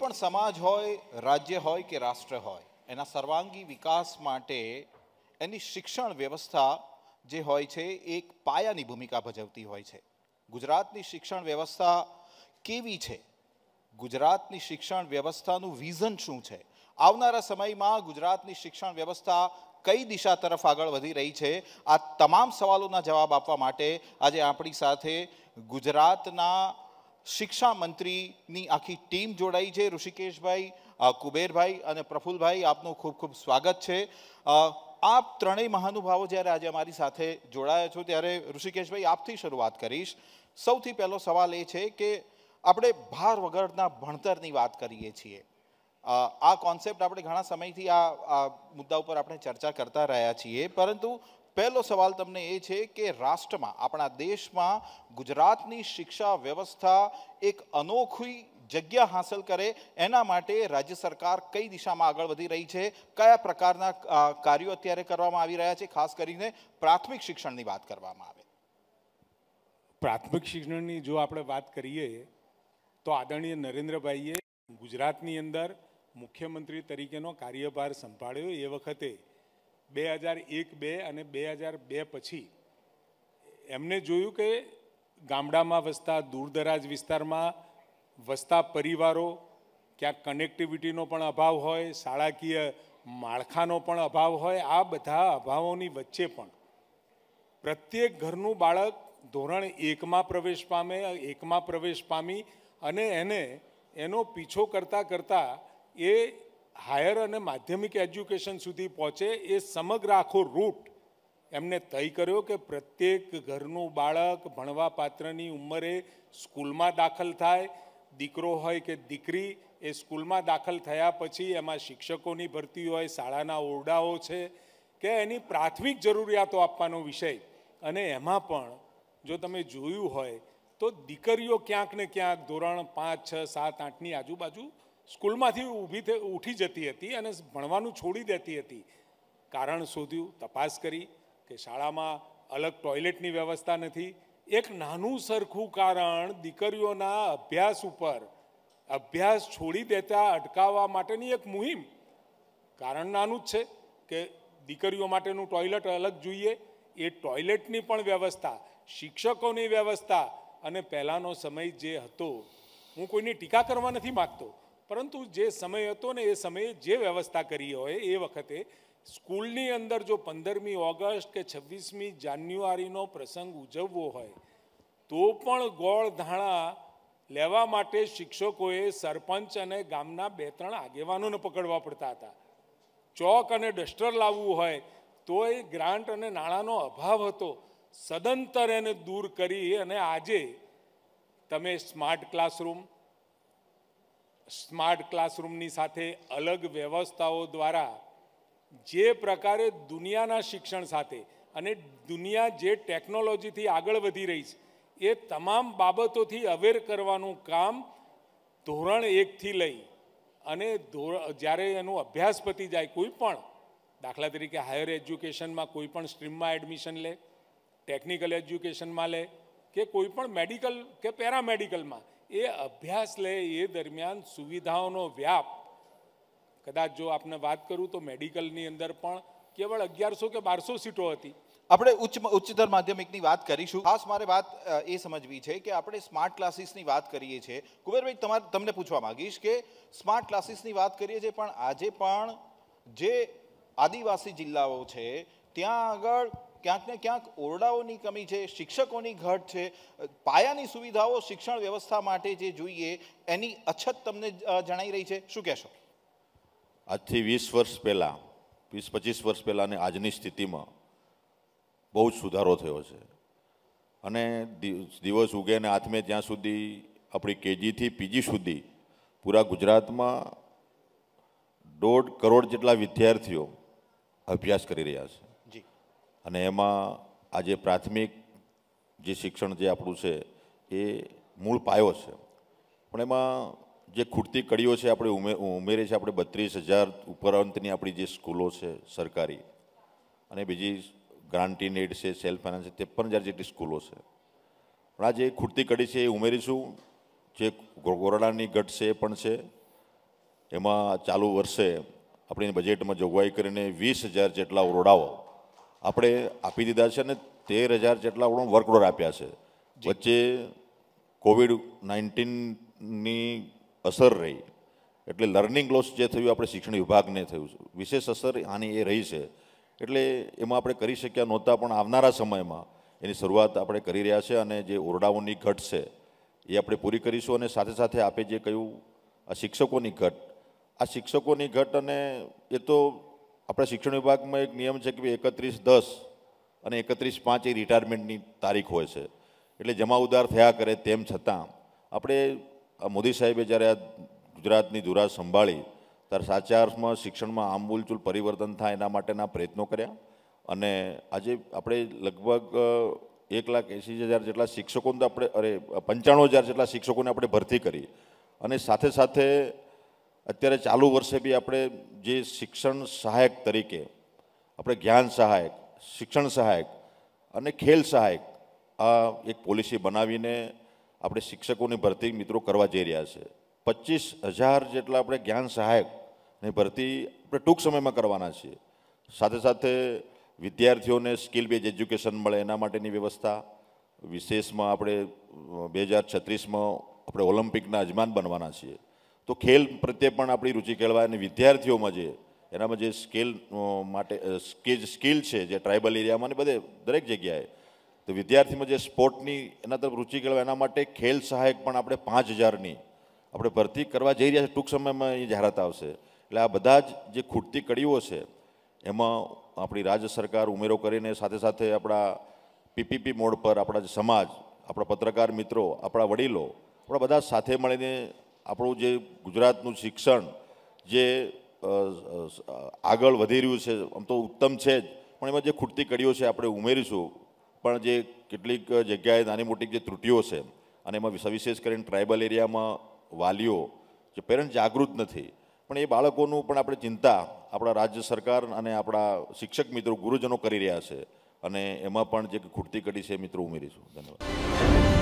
પણ સમાજ હોય રાજ્ય હોય કે રાષ્ટ્ર હોય એના સર્વાંગી વિકાસ માટે એની શિક્ષણ વ્યવસ્થા જે હોય છે એક પાયાની ભૂમિકા ભજવતી હોય છે ગુજરાતની શિક્ષણ વ્યવસ્થા કેવી છે ગુજરાતની શિક્ષણ વ્યવસ્થાનું વિઝન શું છે આવનારા સમયમાં ગુજરાતની શિક્ષણ વ્યવસ્થા કઈ દિશા તરફ આગળ વધી રહી છે આ તમામ સવાલોના જવાબ આપવા માટે આજે આપણી સાથે ગુજરાતના શિક્ષા મંત્રીની આખી ટીમ જોડાઈ છે ઋષિકેશભાઈ કુબેરભાઈ અને પ્રફુલભાઈ આપનું ખૂબ ખૂબ સ્વાગત છે આપ ત્રણેય મહાનુભાવો જ્યારે આજે અમારી સાથે જોડાયા છો ત્યારે ઋષિકેશભાઈ આપથી શરૂઆત કરીશ સૌથી પહેલો સવાલ એ છે કે આપણે ભાર વગરના ભણતરની વાત કરીએ છીએ આ કોન્સેપ્ટ આપણે ઘણા સમયથી આ મુદ્દા ઉપર આપણે ચર્ચા કરતા રહ્યા છીએ પરંતુ પહેલો સવાલ તમને એ છે કે રાષ્ટ્રમાં આપણા દેશમાં ગુજરાતની શિક્ષા વ્યવસ્થા એક અનોખી જગ્યા હાંસલ કરે એના માટે રાજ્ય સરકાર કઈ દિશામાં આગળ વધી રહી છે કયા પ્રકારના કાર્યો અત્યારે કરવામાં આવી રહ્યા છે ખાસ કરીને પ્રાથમિક શિક્ષણની વાત કરવામાં આવે પ્રાથમિક શિક્ષણની જો આપણે વાત કરીએ તો આદરણીય નરેન્દ્રભાઈએ ગુજરાતની અંદર મુખ્યમંત્રી તરીકેનો કાર્યભાર સંભાળ્યો એ વખતે બે હજાર એક બે અને બે હજાર બે પછી એમને જોયું કે ગામડામાં વસતા દૂરદરાજ વિસ્તારમાં વસતા પરિવારો ક્યાં કનેક્ટિવિટીનો પણ અભાવ હોય શાળાકીય માળખાનો પણ અભાવ હોય આ બધા અભાવોની વચ્ચે પણ પ્રત્યેક ઘરનું બાળક ધોરણ એકમાં પ્રવેશ પામે એકમાં પ્રવેશ પામી અને એને એનો પીછો કરતાં કરતાં એ હાયર અને માધ્યમિક એજ્યુકેશન સુધી પહોંચે એ સમગ્ર આખો રૂટ એમને તય કર્યો કે પ્રત્યેક ઘરનું બાળક ભણવા પાત્રની ઉંમરે સ્કૂલમાં દાખલ થાય દીકરો હોય કે દીકરી એ સ્કૂલમાં દાખલ થયા પછી એમાં શિક્ષકોની ભરતી હોય શાળાના ઓરડાઓ છે કે એની પ્રાથમિક જરૂરિયાતો આપવાનો વિષય અને એમાં પણ જો તમે જોયું હોય તો દીકરીઓ ક્યાંક ને ક્યાંક ધોરણ પાંચ છ સાત આઠની આજુબાજુ સ્કૂલમાંથી ઊભી થઈ ઉઠી જતી હતી અને ભણવાનું છોડી દેતી હતી કારણ શોધ્યું તપાસ કરી કે શાળામાં અલગ ટોયલેટની વ્યવસ્થા નથી એક નાનું સરખું કારણ દીકરીઓના અભ્યાસ ઉપર અભ્યાસ છોડી દેતા અટકાવવા માટેની એક મુહિમ કારણ નાનું જ છે કે દીકરીઓ માટેનું ટોયલેટ અલગ જોઈએ એ ટોયલેટની પણ વ્યવસ્થા શિક્ષકોની વ્યવસ્થા અને પહેલાંનો સમય જે હતો હું કોઈની ટીકા કરવા નથી માગતો પરંતુ જે સમય હતો ને એ સમયે જે વ્યવસ્થા કરી હોય એ વખતે સ્કૂલની અંદર જો પંદરમી ઓગસ્ટ કે છવ્વીસમી જાન્યુઆરીનો પ્રસંગ ઉજવવો હોય તો પણ ગોળ ધાણા લેવા માટે શિક્ષકોએ સરપંચ અને ગામના બે ત્રણ આગેવાનોને પકડવા પડતા હતા ચોક અને ડસ્ટર લાવવું હોય તો એ ગ્રાન્ટ અને નાણાંનો અભાવ હતો સદંતર એને દૂર કરી અને આજે તમે સ્માર્ટ ક્લાસરૂમ સ્માર્ટ ક્લાસરૂમની સાથે અલગ વ્યવસ્થાઓ દ્વારા જે પ્રકારે દુનિયાના શિક્ષણ સાથે અને દુનિયા જે ટેકનોલોજીથી આગળ વધી રહી છે એ તમામ બાબતોથી અવેર કરવાનું કામ ધોરણ એકથી લઈ અને જ્યારે એનું અભ્યાસ પતી જાય કોઈ પણ દાખલા તરીકે હાયર એજ્યુકેશનમાં કોઈ પણ સ્ટ્રીમમાં એડમિશન લે ટેકનિકલ એજ્યુકેશનમાં લે કે કોઈ પણ મેડિકલ કે પેરામેડિકલમાં એ અભ્યાસ લે એ દરમિયાન સુવિધાઓનો વ્યાપ કદાચ જો આપને વાત કરું તો મેડિકલની અંદર પણ કેવળ અગિયારસો કે બારસો સીટો હતી આપણે ઉચ્ચ ઉચ્ચતર માધ્યમિકની વાત કરીશું ખાસ મારે વાત એ સમજવી છે કે આપણે સ્માર્ટ ક્લાસીસની વાત કરીએ છીએ કુબેરભાઈ તમારે તમને પૂછવા માગીશ કે સ્માર્ટ ક્લાસીસની વાત કરીએ છીએ પણ આજે પણ જે આદિવાસી જિલ્લાઓ છે ત્યાં આગળ ક્યાંક ને ક્યાંક ઓરડાઓની કમી છે શિક્ષકોની ઘટ છે પાયાની સુવિધાઓ શિક્ષણ વ્યવસ્થા માટે જે જોઈએ એની અછત તમને જણાઈ રહી છે શું કહેશો આજથી વીસ વર્ષ પહેલાં વીસ પચીસ વર્ષ પહેલાં આજની સ્થિતિમાં બહુ જ સુધારો થયો છે અને દિવસ ઉગે ને હાથમે ત્યાં સુધી આપણી કેજીથી પીજી સુધી પૂરા ગુજરાતમાં દોઢ કરોડ જેટલા વિદ્યાર્થીઓ અભ્યાસ કરી રહ્યા છે અને એમાં આજે પ્રાથમિક જે શિક્ષણ જે આપણું છે એ મૂળ પાયો છે પણ એમાં જે ખૂટતી કડીઓ છે આપણે ઉમે ઉમેરે છે આપણે બત્રીસ હજાર ઉપરાંતની આપણી જે સ્કૂલો છે સરકારી અને બીજી ગ્રાન્ટીન એડ છે સેલ્ફ ફાઇનાન્સ છે ત્રેપન હજાર જેટલી સ્કૂલો છે પણ આ જે ખૂટતી કડી છે એ ઉમેરીશું જે ગોરડાની ઘટ છે એ પણ છે એમાં ચાલુ વર્ષે આપણી બજેટમાં જોગવાઈ કરીને વીસ હજાર જેટલા ઓરડાઓ આપણે આપી દીધા છે અને તેર હજાર જેટલા આપણો વર્કલોડ આપ્યા છે વચ્ચે કોવિડ નાઇન્ટીનની અસર રહી એટલે લર્નિંગ લોસ જે થયું આપણે શિક્ષણ વિભાગને થયું વિશેષ અસર આની એ રહી છે એટલે એમાં આપણે કરી શક્યા નહોતા પણ આવનારા સમયમાં એની શરૂઆત આપણે કરી રહ્યા છે અને જે ઓરડાઓની ઘટ છે એ આપણે પૂરી કરીશું અને સાથે સાથે આપે જે કહ્યું આ શિક્ષકોની ઘટ આ શિક્ષકોની ઘટ અને એ તો આપણા શિક્ષણ વિભાગમાં એક નિયમ છે કે એકત્રીસ દસ અને એકત્રીસ પાંચ એ રિટાયરમેન્ટની તારીખ હોય છે એટલે જમા ઉદાર થયા કરે તેમ છતાં આપણે મોદી સાહેબે જ્યારે આ ગુજરાતની ધુરા સંભાળી ત્યારે સાચા અર્થમાં શિક્ષણમાં આમૂલચૂલ પરિવર્તન થાય એના માટેના પ્રયત્નો કર્યા અને આજે આપણે લગભગ એક લાખ એંસી હજાર જેટલા શિક્ષકોને આપણે અરે પંચાણું હજાર જેટલા શિક્ષકોને આપણે ભરતી કરી અને સાથે સાથે અત્યારે ચાલુ વર્ષે બી આપણે જે શિક્ષણ સહાયક તરીકે આપણે જ્ઞાન સહાયક શિક્ષણ સહાયક અને ખેલ સહાયક આ એક પોલિસી બનાવીને આપણે શિક્ષકોની ભરતી મિત્રો કરવા જઈ રહ્યા છે પચીસ હજાર જેટલા આપણે જ્ઞાન સહાયકની ભરતી આપણે ટૂંક સમયમાં કરવાના છીએ સાથે સાથે વિદ્યાર્થીઓને સ્કિલ બેઝ એજ્યુકેશન મળે એના માટેની વ્યવસ્થા વિશેષમાં આપણે બે હજાર છત્રીસમાં આપણે ઓલિમ્પિકના અજમાન બનવાના છીએ તો ખેલ પ્રત્યે પણ આપણી રુચિ કેળવાય અને વિદ્યાર્થીઓમાં જે એનામાં જે સ્કેલ માટે કે જે સ્કિલ છે જે ટ્રાઇબલ એરિયામાં ને બધે દરેક જગ્યાએ તો વિદ્યાર્થીમાં જે સ્પોર્ટની એના તરફ રૂચિ કેળવાય એના માટે ખેલ સહાયક પણ આપણે પાંચ હજારની આપણે ભરતી કરવા જઈ રહ્યા છે ટૂંક સમયમાં એ જાહેરાત આવશે એટલે આ બધા જ જે ખૂટતી કડીઓ છે એમાં આપણી રાજ્ય સરકાર ઉમેરો કરીને સાથે સાથે આપણા પીપીપી મોડ પર આપણા જે સમાજ આપણા પત્રકાર મિત્રો આપણા વડીલો આપણા બધા સાથે મળીને આપણું જે ગુજરાતનું શિક્ષણ જે આગળ વધી રહ્યું છે આમ તો ઉત્તમ છે જ પણ એમાં જે ખૂટતી કડીઓ છે આપણે ઉમેરીશું પણ જે કેટલીક જગ્યાએ નાની મોટી જે ત્રુટીઓ છે અને એમાં સવિશેષ કરીને ટ્રાઇબલ એરિયામાં વાલીઓ જે પેરેન્ટ જાગૃત નથી પણ એ બાળકોનું પણ આપણે ચિંતા આપણા રાજ્ય સરકાર અને આપણા શિક્ષક મિત્રો ગુરુજનો કરી રહ્યા છે અને એમાં પણ જે ખૂટતી કડી છે મિત્રો ઉમેરીશું ધન્યવાદ